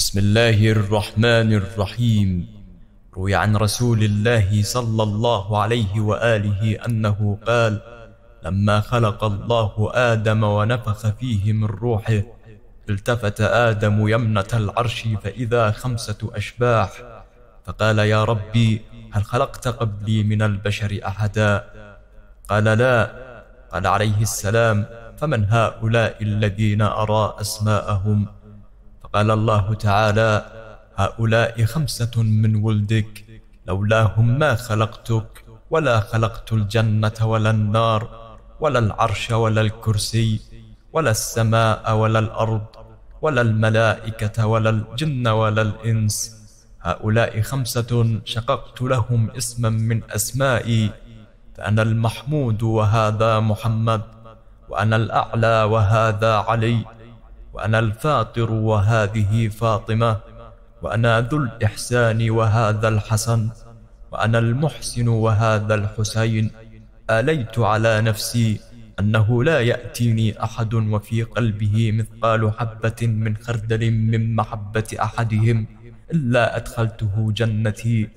بسم الله الرحمن الرحيم روي عن رسول الله صلى الله عليه واله انه قال لما خلق الله ادم ونفخ فيه من روحه التفت ادم يمنه العرش فاذا خمسه اشباح فقال يا ربي هل خلقت قبلي من البشر احدا قال لا قال عليه السلام فمن هؤلاء الذين ارى اسماءهم قال الله تعالى هؤلاء خمسة من ولدك لولاهم ما خلقتك ولا خلقت الجنة ولا النار ولا العرش ولا الكرسي ولا السماء ولا الأرض ولا الملائكة ولا الجن ولا الإنس هؤلاء خمسة شققت لهم اسما من أسمائي فأنا المحمود وهذا محمد وأنا الأعلى وهذا علي وأنا الفاطر وهذه فاطمة وأنا ذو الإحسان وهذا الحسن وأنا المحسن وهذا الحسين آليت على نفسي أنه لا يأتيني أحد وفي قلبه مثقال حبة من خردل من محبة أحدهم إلا أدخلته جنتي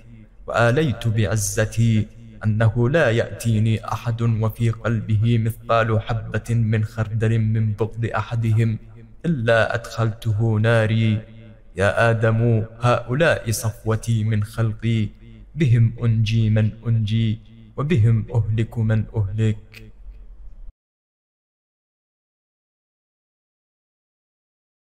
وآليت بعزتي أنه لا يأتيني أحد وفي قلبه مثقال حبة من خردل من بغض أحدهم إلا أدخلته ناري يا آدم هؤلاء صفوتي من خلقي بهم أنجي من أنجي وبهم أهلك من أهلك